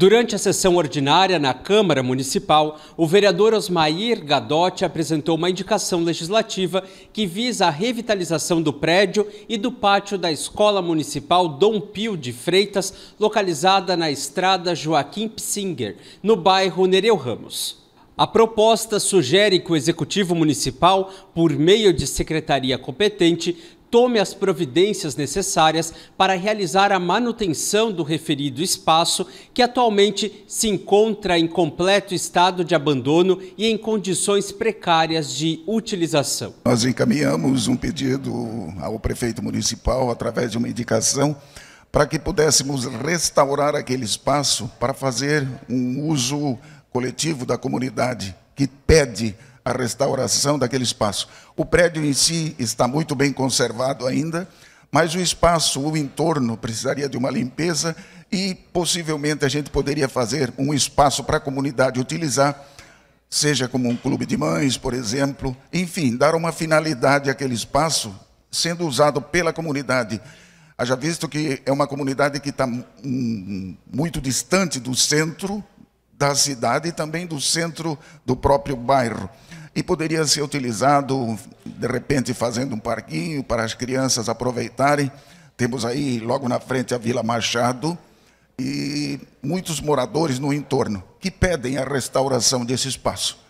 Durante a sessão ordinária na Câmara Municipal, o vereador Osmair Gadotti apresentou uma indicação legislativa que visa a revitalização do prédio e do pátio da Escola Municipal Dom Pio de Freitas, localizada na estrada Joaquim Psinger, no bairro Nereu Ramos. A proposta sugere que o Executivo Municipal, por meio de secretaria competente, tome as providências necessárias para realizar a manutenção do referido espaço, que atualmente se encontra em completo estado de abandono e em condições precárias de utilização. Nós encaminhamos um pedido ao prefeito municipal através de uma indicação para que pudéssemos restaurar aquele espaço para fazer um uso coletivo da comunidade que pede a restauração daquele espaço. O prédio em si está muito bem conservado ainda, mas o espaço, o entorno, precisaria de uma limpeza e possivelmente a gente poderia fazer um espaço para a comunidade utilizar, seja como um clube de mães, por exemplo, enfim, dar uma finalidade àquele espaço sendo usado pela comunidade. Haja visto que é uma comunidade que está hum, hum, muito distante do centro, da cidade e também do centro do próprio bairro. E poderia ser utilizado, de repente, fazendo um parquinho para as crianças aproveitarem. Temos aí, logo na frente, a Vila Machado e muitos moradores no entorno que pedem a restauração desse espaço.